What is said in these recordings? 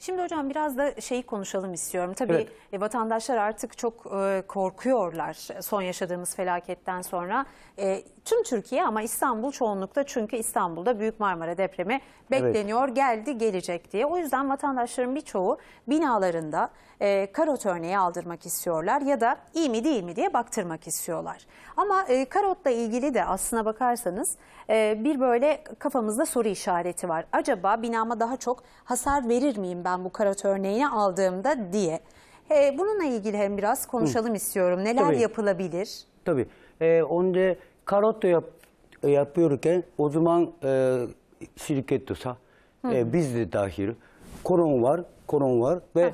Şimdi hocam biraz da şeyi konuşalım istiyorum. Tabii evet. e, vatandaşlar artık çok e, korkuyorlar son yaşadığımız felaketten sonra. E, tüm Türkiye ama İstanbul çoğunlukta çünkü İstanbul'da Büyük Marmara depremi bekleniyor, evet. geldi, gelecek diye. O yüzden vatandaşların birçoğu binalarında e, karot örneği aldırmak istiyorlar ya da iyi mi değil mi diye baktırmak istiyorlar. Ama e, karotla ilgili de aslına bakarsanız e, bir böyle kafamızda soru işareti var. Acaba binama daha çok hasar verir miyim ben bu karot örneğini aldığımda diye. E, bununla ilgili hem biraz konuşalım Hı. istiyorum. Neler Tabii. yapılabilir? Tabii. E, onda karot da yap, e, yapıyorken o zaman e, şirket de e, biz de dahil koron var, koron var ve hı hı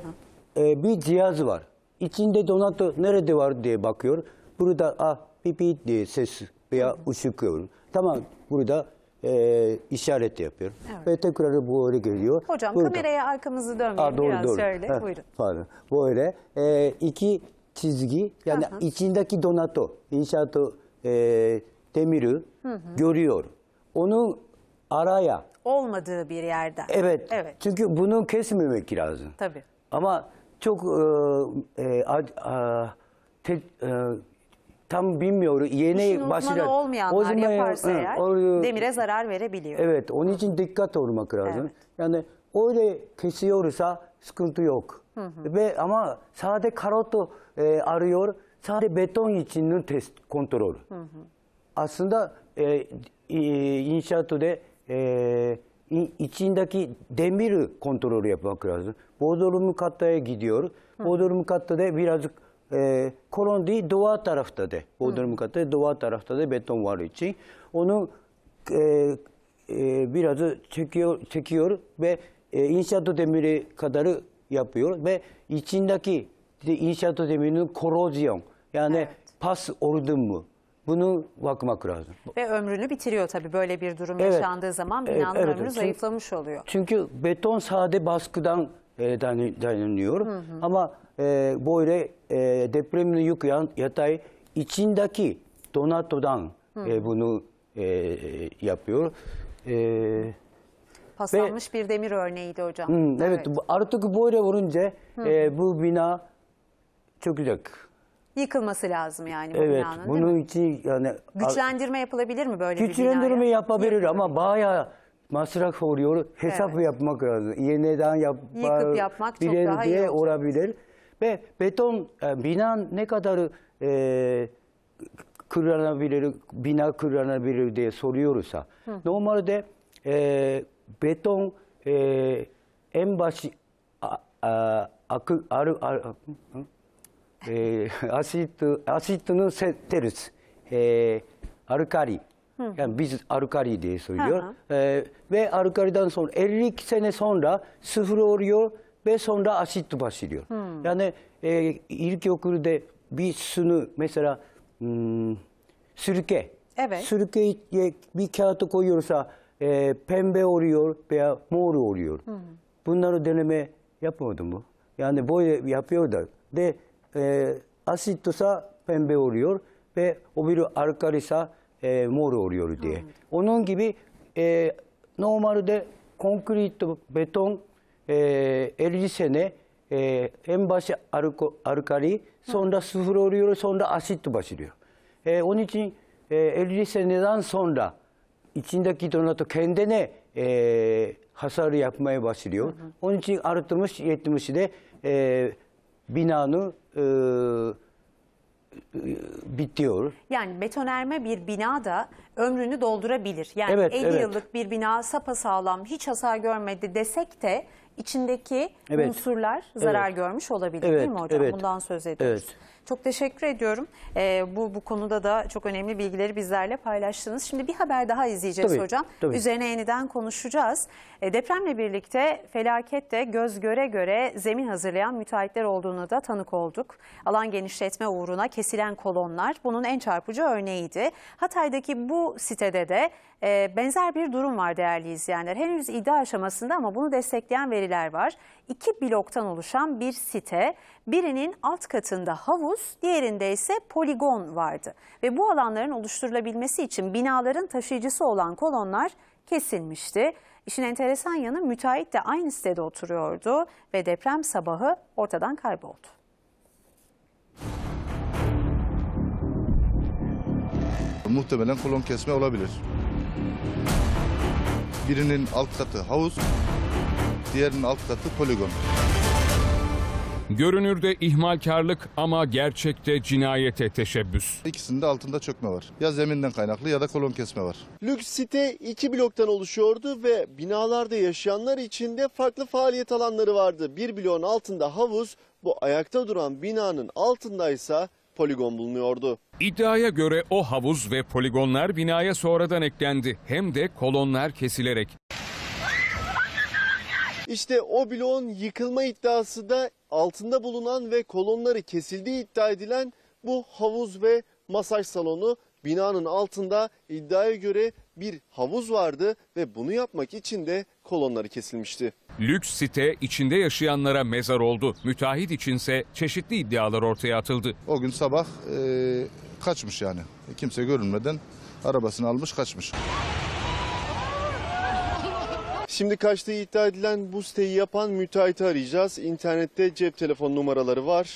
e, bir cihaz var. İçinde donatör nerede var diye bakıyor. Burada ah pipi diye ses veya ışık görüyor. Tamam burada e, işaret yapıyor. Evet. Ve tekrar öyle geliyor. Hocam burada. kameraya arkamızı dönmeyin Aa, ah, doğru, biraz doğru. şöyle. Ha, Buyurun. Pardon. Böyle e, iki çizgi yani Aha. içindeki donato, inşaatı e, demiri hı hı. görüyor. Onun araya olmadığı bir yerde. Evet. evet. Çünkü bunu kesmemek lazım. Tabii. Ama çok e, e a- a- te- e, tam bilmiyorum. İşin Yeni uzmanı başlayacak. olmayanlar yaparsa eğer oraya- demire zarar verebiliyor. Evet, onun için dikkat olmak lazım. Evet. Yani öyle kesiyorsa sıkıntı yok. Ve ama sade karotu e, arıyor, sade beton içinin test kontrol. Aslında e, e, inşaatı da e, 1日で見るコントロールやバクらず。ボードルムカットへギディオルボードルムカットでビラズ、うえコロンディドアタラフタでボードルムカットでドアタラフタでベトンワルイチオええビラズチェキオチェキオルベインシャートデミルカダルヤプヨルベ1日インシャートデミルコロジオンやね、パスオルドゥム Bunu bakmak lazım. Ve ömrünü bitiriyor tabii böyle bir durum evet. yaşandığı zaman binanın evet, evet. ömrü zayıflamış oluyor. Çünkü beton sade baskıdan e, dayanıyor. Ama e, böyle e, depremini yıkayan yatay içindeki donatodan e, bunu e, yapıyor. E, Paslanmış ve, bir demir örneğiydi hocam. Hı, evet, evet artık böyle vurunca E, bu bina çökecek yıkılması lazım yani bu Evet, binanın. değil bunun için yani Güçlendirme yapılabilir mi böyle bir binaya? güçlendirme yapabilir ama bayağı masraf oluyor. Hesap Evet. yapmak lazım. Yeniden yapmak, Yıkıp yapmak çok daha iyi olacak. olabilir. Ve beton e, bina ne kadar e, kullanabilir, bina kullanabilir diye soruyorsa normalde e, beton e, en başı a, a, akı, arı, arı- hı? アシット、アシッドのセテルス、えアルカリ、うアルカリですよ。ウェアルカリダンソン、エリキセネソンラ、スフローリオ、ウェソンラアシットバシリオ。やね、えー、イルキョクルでビスヌ、メセラ、スルケ、スルケイ、ビキャートコイオルサ、えー、ペンベオリオル、ペアモールオリオル。ブンナルデネメ、ヤプモドム、やね、ボイヤプヨルダル。で e, asitsa pembe oluyor ve o bir alkalisa e, mor oluyor diye. Onun gibi e, normalde konkrit, beton, e, elbisene, e, en başı alko, alkali, sonra sıfır oluyor, sonra asit başlıyor. E, onun için e, elbiseneden sonra içindeki donatı kendine e, hasar yapmaya başlıyor. Onun için 60-70'de e, binanı e, e bitiyoruz. Yani betonerme bir bina da ömrünü doldurabilir. Yani evet, 50 evet. yıllık bir bina sapasağlam hiç hasar görmedi desek de içindeki evet. unsurlar zarar evet. görmüş olabilir evet, değil mi hocam? Evet. Bundan söz ediyoruz. Evet. Çok teşekkür ediyorum. Ee, bu, bu konuda da çok önemli bilgileri bizlerle paylaştınız. Şimdi bir haber daha izleyeceğiz tabii, hocam. Tabii. Üzerine yeniden konuşacağız. E, depremle birlikte felakette göz göre göre zemin hazırlayan müteahhitler olduğunu da tanık olduk. Alan genişletme uğruna kesilen kolonlar bunun en çarpıcı örneğiydi. Hatay'daki bu sitede de e, benzer bir durum var değerli izleyenler. Henüz iddia aşamasında ama bunu destekleyen veriler var iki bloktan oluşan bir site. Birinin alt katında havuz, diğerinde ise poligon vardı. Ve bu alanların oluşturulabilmesi için binaların taşıyıcısı olan kolonlar kesilmişti. İşin enteresan yanı müteahhit de aynı sitede oturuyordu ve deprem sabahı ortadan kayboldu. Muhtemelen kolon kesme olabilir. Birinin alt katı havuz, diğerinin alt katı poligon. Görünürde ihmalkarlık ama gerçekte cinayete teşebbüs. İkisinde altında çökme var. Ya zeminden kaynaklı ya da kolon kesme var. Lüks site iki bloktan oluşuyordu ve binalarda yaşayanlar için de farklı faaliyet alanları vardı. Bir bloğun altında havuz, bu ayakta duran binanın altındaysa poligon bulunuyordu. İddiaya göre o havuz ve poligonlar binaya sonradan eklendi. Hem de kolonlar kesilerek. İşte o bloğun yıkılma iddiası da altında bulunan ve kolonları kesildiği iddia edilen bu havuz ve masaj salonu binanın altında iddiaya göre bir havuz vardı ve bunu yapmak için de kolonları kesilmişti. Lüks site içinde yaşayanlara mezar oldu. Müteahhit içinse çeşitli iddialar ortaya atıldı. O gün sabah e, kaçmış yani. Kimse görünmeden arabasını almış kaçmış. Şimdi kaçtığı iddia edilen bu siteyi yapan müteahhiti arayacağız. İnternette cep telefon numaraları var.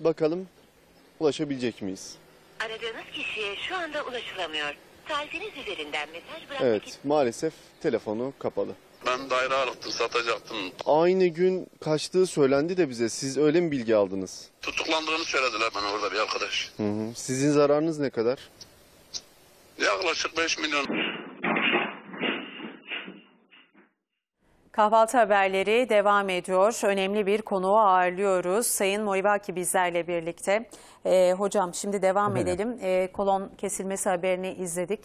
Bakalım ulaşabilecek miyiz? Aradığınız kişiye şu anda ulaşılamıyor. Tarifiniz üzerinden mesaj bırakmak Evet maalesef telefonu kapalı. Ben daire arattım, satacaktım. Aynı gün kaçtığı söylendi de bize. Siz öyle mi bilgi aldınız? Tutuklandığını söylediler bana orada bir arkadaş. Hı hı. Sizin zararınız ne kadar? Yaklaşık 5 milyon. Kahvaltı haberleri devam ediyor. Önemli bir konuğu ağırlıyoruz. Sayın Moivaki bizlerle birlikte. Ee, hocam şimdi devam Efendim? edelim. Ee, kolon kesilmesi haberini izledik.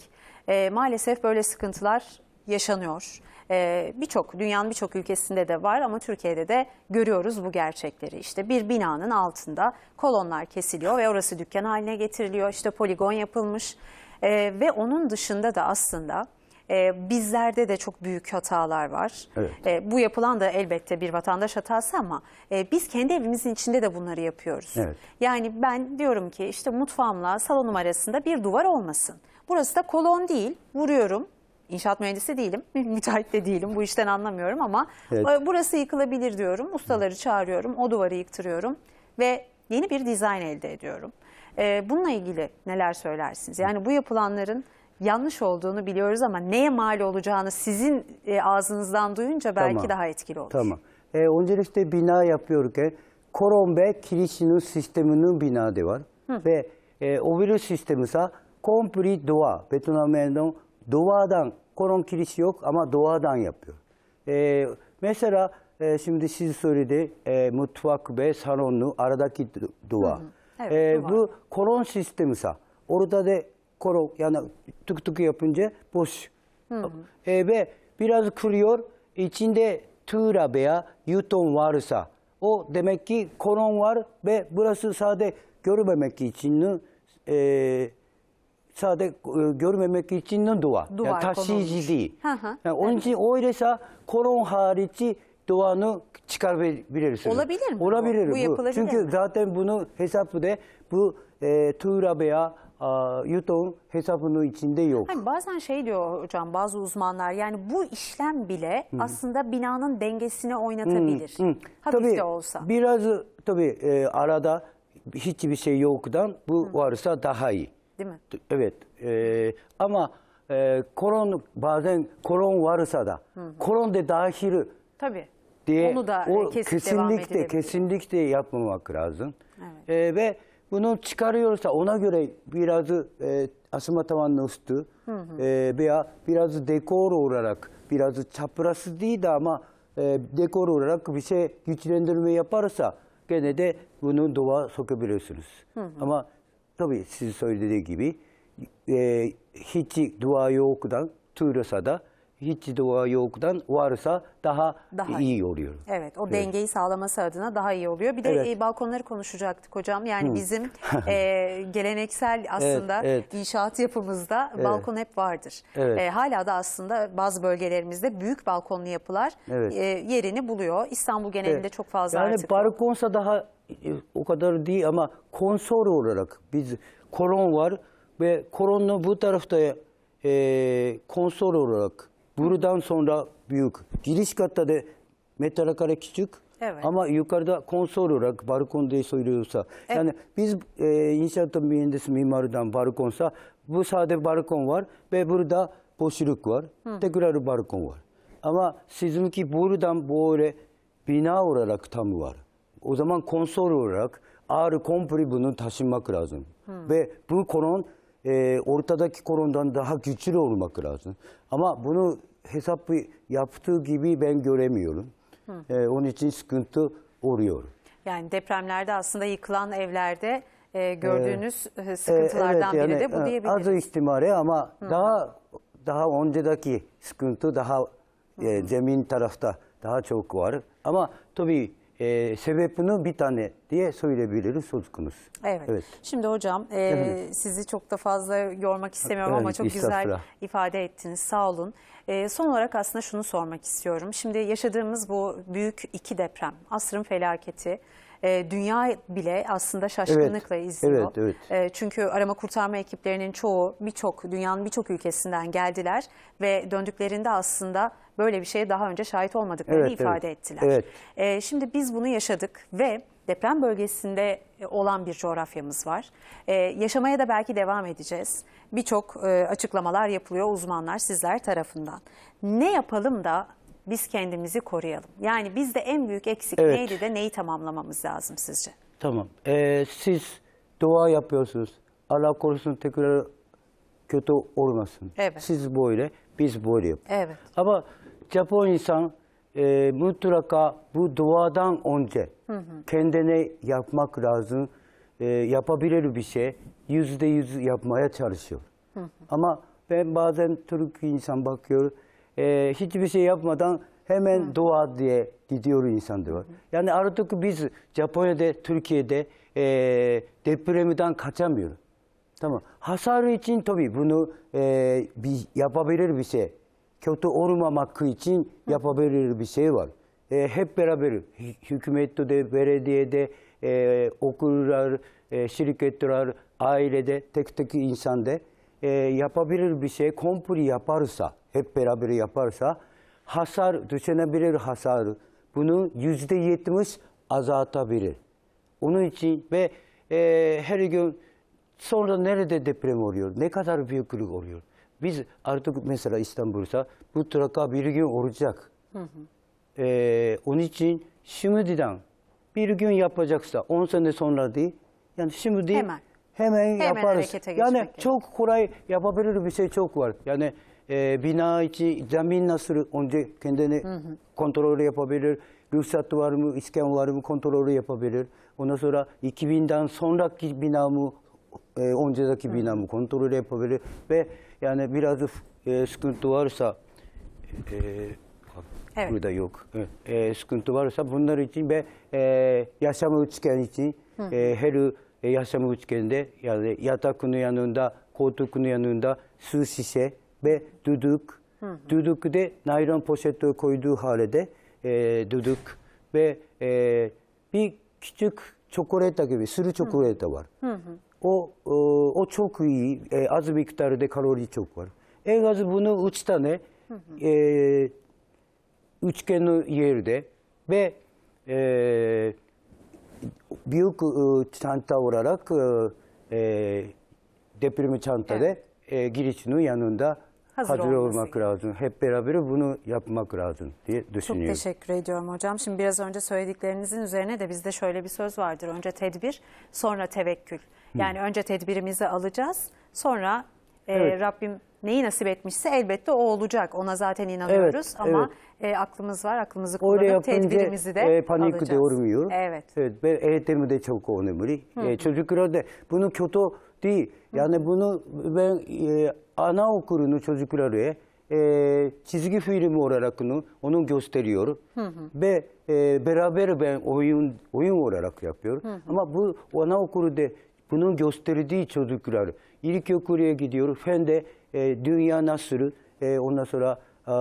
Ee, maalesef böyle sıkıntılar yaşanıyor. Ee, birçok dünyanın birçok ülkesinde de var ama Türkiye'de de görüyoruz bu gerçekleri. İşte bir binanın altında kolonlar kesiliyor ve orası dükkan haline getiriliyor. İşte poligon yapılmış. Ee, ve onun dışında da aslında e, bizlerde de çok büyük hatalar var. Evet. E, bu yapılan da elbette bir vatandaş hatası ama e, biz kendi evimizin içinde de bunları yapıyoruz. Evet. Yani ben diyorum ki işte mutfağımla salonum arasında bir duvar olmasın. Burası da kolon değil, vuruyorum, İnşaat mühendisi değilim, müteahhit de değilim, bu işten anlamıyorum ama evet. E, burası yıkılabilir diyorum, ustaları çağırıyorum, o duvarı yıktırıyorum ve yeni bir dizayn elde ediyorum. E, bununla ilgili neler söylersiniz? Yani bu yapılanların yanlış olduğunu biliyoruz ama neye mal olacağını sizin e, ağzınızdan duyunca belki Tamam. daha etkili olur. Tamam. E, öncelikle bina yapıyorken koron ve kirişinin sisteminin de var. Ve e, o virüs sistemi ise complete duvar. Betonamenin duvardan koron kirişi yok ama duvardan yapıyor. E, mesela e, şimdi siz söyledi e, mutfak ve salonun aradaki du- Evet, e, duvar. bu koron sistemi ise orada da koro yani tık tık yapınca boş. E, ve biraz kırıyor. İçinde tuğla veya yuton varsa o demek ki kolon var ve burası sade görmemek için e, sade e, görmemek için dua. duvar yani taşıyıcı kolon. değil. Hı hı. Yani onun için evet. öyleyse kolon harici duanı çıkarabiliriz. Olabilir mi? Olabilir. Bu, bu Çünkü mi? zaten bunu hesaplı de bu e, tuğla veya Yutok'un hesabının içinde yok. Hani bazen şey diyor hocam bazı uzmanlar yani bu işlem bile Hı. aslında binanın dengesini oynatabilir. Hı. Hı. tabii, de olsa. Biraz tabii e, arada hiçbir şey yoktan bu Hı. varsa daha iyi. Değil mi? Evet. E, ama e, koron bazen koron varsa da Hı. koron da dahil tabii. diye Onu da o, kesinlikle devam kesinlikle yapmamak lazım. Evet. E, ve bunu çıkarıyorsa ona göre birazı e, asma tavanlı üstü hı hı. E, veya birazı dekor olarak biraz çaprazı değil de ama e, dekor olarak bir şey güçlendirme yaparsa gene de bunu dova sokabilirsiniz. Hı hı. Ama tabii sizin söylediği gibi e, hiç dua yoktan duyursa da hiç doğa yoktan varsa daha, daha iyi, iyi oluyor. Evet o evet. dengeyi sağlaması adına daha iyi oluyor. Bir de evet. e, balkonları konuşacaktık hocam. Yani Hı. bizim e, geleneksel aslında evet, evet. inşaat yapımızda evet. balkon hep vardır. Evet. E, hala da aslında bazı bölgelerimizde büyük balkonlu yapılar evet. e, yerini buluyor. İstanbul genelinde evet. çok fazla yani artık. Yani balkonsa daha e, o kadar değil ama konsor olarak biz kolon var ve kolonun bu tarafta e, konsor olarak Buradan sonra büyük. Giriş katta da metrekare küçük. Evet. Ama yukarıda konsol olarak balkonda söylüyorsa. Evet. Yani biz e, inşaat mühendisi mimarından balkonsa bu sade balkon var ve burada boşluk var. Hı. Tekrar balkon var. Ama sizinki buradan böyle bina olarak tam var. O zaman konsol olarak ağır komple bunu taşınmak lazım. Hı. Ve bu konun e, ortadaki korondan daha güçlü olmak lazım. Ama bunu hesapı yaptığı gibi ben göremiyorum. E, onun için sıkıntı oluyor. Yani depremlerde aslında yıkılan evlerde e, gördüğünüz ee, e, sıkıntılardan e, evet, biri de bu e, diyebiliriz. Az ihtimale ama Hı. daha daha öncedeki sıkıntı daha e, zemin tarafta daha çok var. Ama tabii e, sebep bir tane diye söyleyebiliriz sözümüz. Evet. evet. Şimdi hocam e, sizi çok da fazla yormak istemiyorum evet, ama çok güzel ifade ettiniz. Sağ olun. E, son olarak aslında şunu sormak istiyorum. Şimdi yaşadığımız bu büyük iki deprem, asrın felaketi e, dünya bile aslında şaşkınlıkla evet, izliyor. Evet, evet. E, çünkü arama kurtarma ekiplerinin çoğu birçok dünyanın birçok ülkesinden geldiler ve döndüklerinde aslında böyle bir şeye daha önce şahit olmadıklarını evet, ifade evet. ettiler. Evet. E, şimdi biz bunu yaşadık ve deprem bölgesinde e, olan bir coğrafyamız var. E, yaşamaya da belki devam edeceğiz. Birçok e, açıklamalar yapılıyor uzmanlar sizler tarafından. Ne yapalım da biz kendimizi koruyalım. Yani bizde en büyük eksik evet. neydi de neyi tamamlamamız lazım sizce? Tamam. Ee, siz dua yapıyorsunuz. Allah korusun tekrar kötü olmasın. Evet. Siz böyle, biz böyle yap. Evet. Ama Japon insan e, mutlaka bu duadan önce hı hı. kendine yapmak lazım. E, yapabilir bir şey. Yüzde yüz yapmaya çalışıyor. Hı hı. Ama ben bazen Türk insan bakıyor e, hiçbir şey yapmadan hemen Hı. doğa diye gidiyor insanlar. Hı. Yani artık biz Japonya'da, Türkiye'de e, depremden kaçamıyoruz. Tamam. Hasar için tabii bunu e, bir yapabilir bir şey. Kötü olmamak için yapabilir bir şey var. E, hep beraber hükümette de, belediyede, e, okullar, e, şirketler, ailede, tek tek insanda e, yapabilir bir şey komple yaparsa hep beraber yaparsa hasar düşünebilir hasar. Bunu yüzde yetmiş azaltabilir. Onun için ve e, her gün sonra nerede deprem oluyor, ne kadar büyüklük oluyor. Biz artık mesela İstanbul'da bu traka bir gün olacak. Hı hı. E, onun için şimdiden bir gün yapacaksa 10 sene sonra değil, yani şimdi hemen, hemen, hemen yaparız. Yani çok kolay yapabilir bir şey çok var. Yani えビナーイザミンナスルオンジェケンデネコントロールエポビレルルーサットワルムイスケンワルムコントロールエポビレルオナソライキビンダンソンラッキビナームオンジェザキビナームコントロールエポビレルベヤネビラズフ、えスクントワルサ、えーはい、だよく、えスクントワルサブンナルチベ、えヤシャムウチケンイチえヘルヤシャムウチケンでヤタクヌヤヌンダコートクヌヤヌンダスーシシェ ve düdük. Hı hı. Düdük de naylon poşete koyduğu halde e, düdük ve e, bir küçük çikolata gibi sürü çikolata var. Hı hı. O, o, o çok iyi. E, az miktarda kalori çok var. En az bunu üç tane hı hı. E, üçgen yerde ve e, büyük e, çanta olarak e, deprimi çantada evet. e, girişinin yanında hazır, hazır olmak gibi. lazım. Hep beraber bunu yapmak lazım diye düşünüyorum. Çok teşekkür ediyorum hocam. Şimdi biraz önce söylediklerinizin üzerine de bizde şöyle bir söz vardır. Önce tedbir, sonra tevekkül. Yani Hı. önce tedbirimizi alacağız, sonra e, evet. Rabbim neyi nasip etmişse elbette o olacak. Ona zaten inanıyoruz evet, ama evet. E, aklımız var, aklımızı kullanıp tedbirimizi de e, panik alacağız. doğurmuyor. Evet. Evet, ben eğitimi de çok önemli. Hı e, -hı. E, çocuklar da bunu kötü değil. Yani Hı. bunu ben e, anaokulunu çocuklara e, çizgi filmi olarak onu gösteriyor. Hı hı. Ve e, beraber ben oyun oyun olarak yapıyorum. Hı hı. Ama bu anaokulda bunu gösterdiği çocuklar ilkokula gidiyor. fen de e, dünya nasıl, e, ondan sonra e,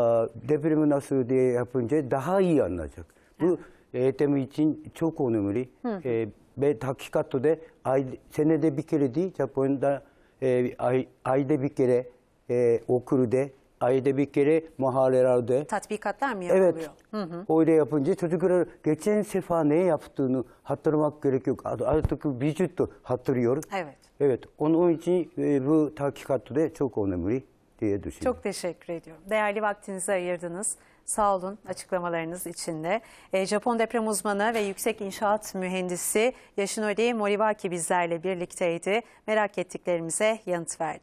depremi nasıl diye yapınca daha iyi anlayacak. Bu eğitim için çok önemli. Hı. E, ve hakikatte de ay, senede bir kere değil Japonya'da e, ay, ayda bir kere e, okurude, ayda bir kere mahalelerde. Tatbikatlar mı yapılıyor? Evet. Hı hı. Öyle yapınca çocuklar geçen sefa ne yaptığını hatırlamak gerek yok. Artık vücut hatırlıyor. Evet. Evet. Onun için e, bu tatbikatta de çok önemli diye düşünüyorum. Çok teşekkür ediyorum. Değerli vaktinizi ayırdınız. Sağ olun açıklamalarınız için de. E, Japon deprem uzmanı ve yüksek inşaat mühendisi Yaşinori Moriwaki bizlerle birlikteydi. Merak ettiklerimize yanıt verdi.